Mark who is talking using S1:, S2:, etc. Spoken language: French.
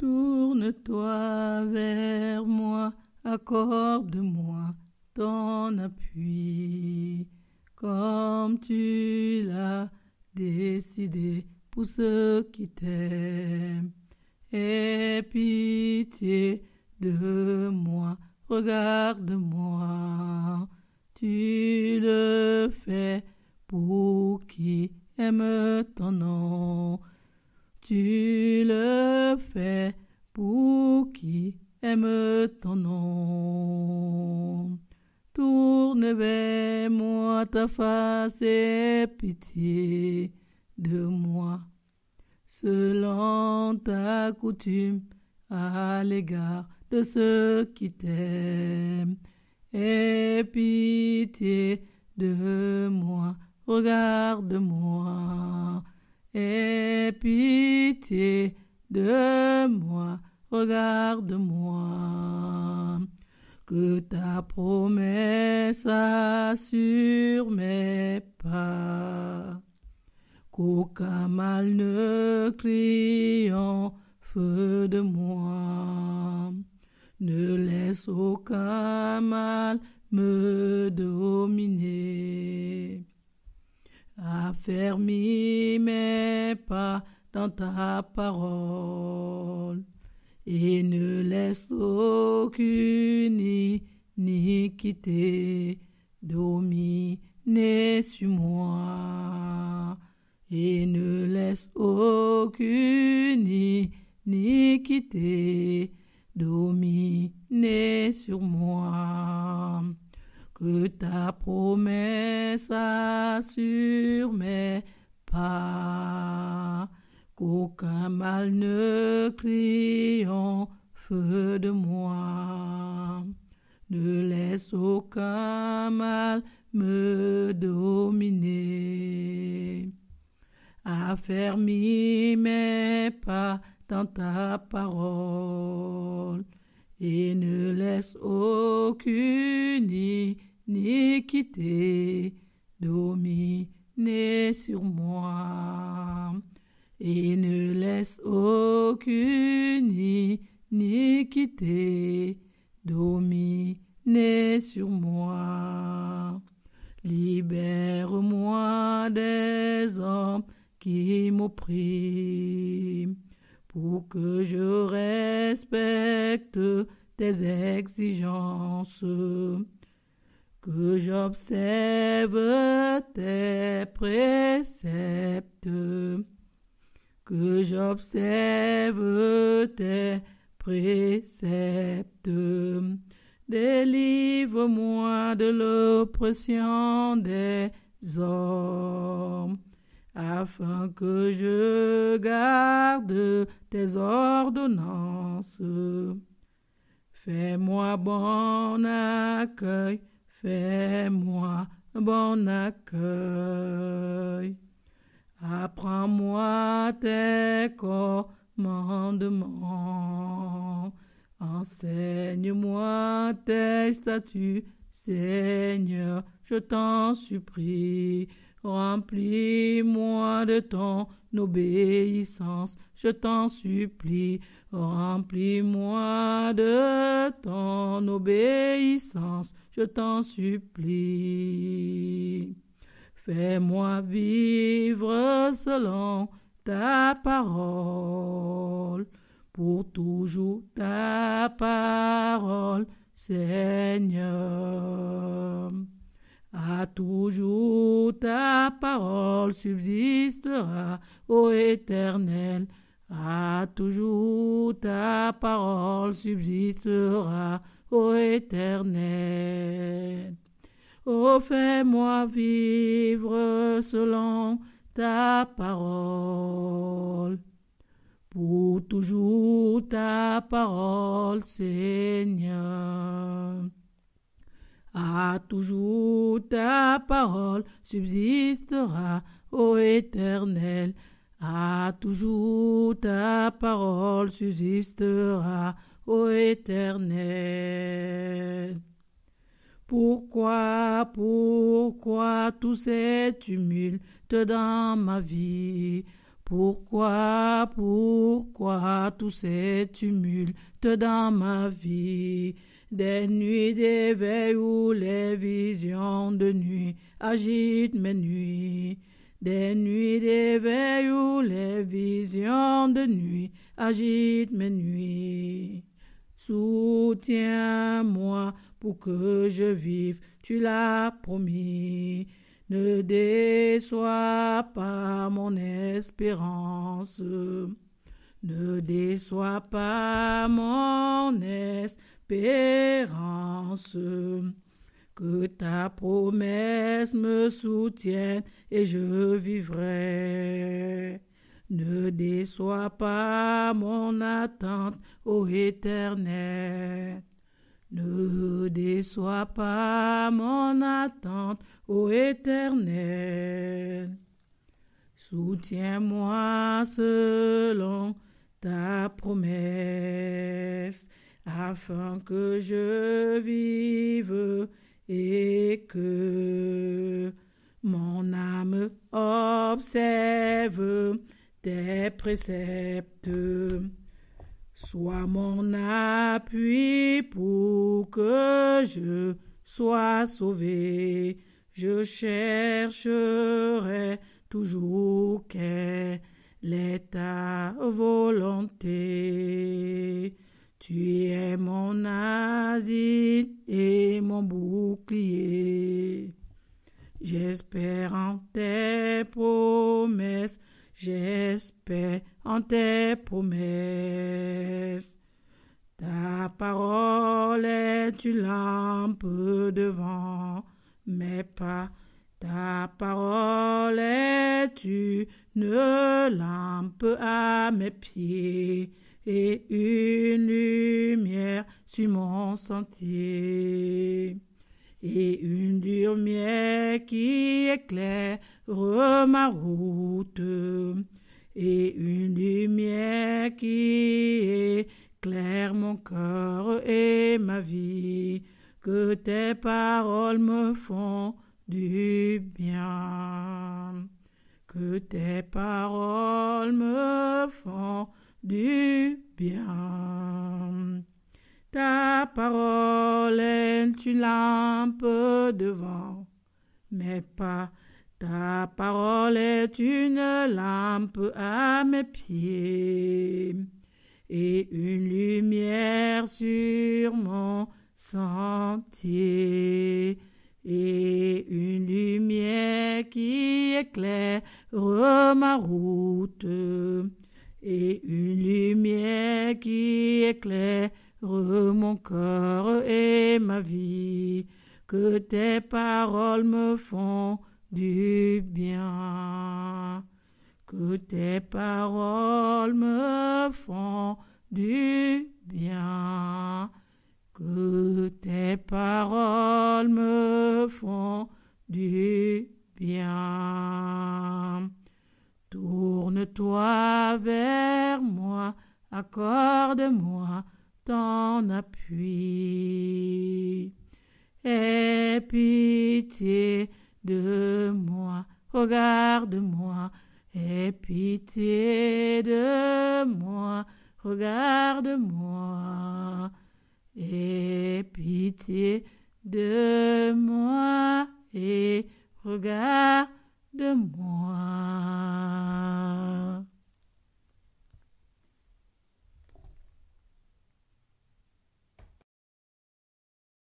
S1: Tourne-toi vers moi, accorde-moi ton appui, comme tu l'as décidé pour ceux qui t'aiment. Aie pitié de moi, regarde-moi, tu le fais pour qui aime ton nom tu le fais pour qui aime ton nom. Tourne vers moi ta face et pitié de moi, selon ta coutume à l'égard de ceux qui t'aiment. Et pitié de moi, regarde-moi Aie pitié de moi, regarde-moi. Que ta promesse assure mes pas, qu'aucun mal ne en feu de moi. Ne laisse aucun mal me dominer Affermis mes pas dans ta parole et ne laisse aucune iniquité dominer sur moi et ne laisse aucune iniquité dominer sur moi que ta promesse assure mes pas, qu'aucun mal ne feu de moi. Ne laisse aucun mal me dominer. Affermis mes pas dans ta parole et ne laisse aucune l'iniquité domine sur moi et ne laisse aucune iniquité dominer sur moi. Libère-moi des hommes qui m'oppriment, pour que je respecte tes exigences que j'observe tes préceptes, que j'observe tes préceptes. Délivre-moi de l'oppression des hommes, afin que je garde tes ordonnances. Fais-moi bon accueil Fais-moi bon accueil. Apprends-moi tes commandements. Enseigne-moi tes statuts, Seigneur, je t'en supplie. Remplis-moi de ton obéissance, je t'en supplie. Remplis-moi de ton obéissance, je t'en supplie. Fais-moi vivre selon ta parole, pour toujours ta parole, Seigneur. À toujours ta parole subsistera, ô Éternel. À toujours ta parole subsistera, ô Éternel. Ô fais-moi vivre selon ta parole. Pour toujours ta parole, Seigneur. Ah, toujours ta parole subsistera, ô Éternel. Ah, toujours ta parole subsistera, ô Éternel. Pourquoi, pourquoi tout ces te dans ma vie Pourquoi, pourquoi tous ces te dans ma vie des nuits d'éveil où les visions de nuit agitent mes nuits. Des nuits d'éveil où les visions de nuit agitent mes nuits. Soutiens-moi pour que je vive, tu l'as promis. Ne déçois pas mon espérance. Ne déçois pas mon espérance. Que ta promesse me soutienne et je vivrai. Ne déçois pas mon attente, ô Éternel. Ne déçois pas mon attente, ô Éternel. Soutiens-moi selon ta promesse afin que je vive et que mon âme observe tes préceptes. Sois mon appui pour que je sois sauvé. Je chercherai toujours quelle est ta volonté. Tu es mon asile et mon bouclier. J'espère en tes promesses, j'espère en tes promesses. Ta parole est une lampe devant mes pas, ta parole est une lampe à mes pieds et une lumière sur mon sentier. Et une lumière qui éclaire ma route, et une lumière qui éclaire mon cœur et ma vie, que tes paroles me font du bien, que tes paroles me du bien. Ta parole est une lampe devant, mais pas ta parole est une lampe à mes pieds et une lumière sur mon sentier et une lumière qui éclaire ma route et une lumière qui éclaire mon corps et ma vie, que tes paroles me font du bien, que tes paroles me font du ton appui. Aie pitié de moi, regarde-moi, aie pitié de moi, regarde-moi, aie pitié de moi et regarde-moi.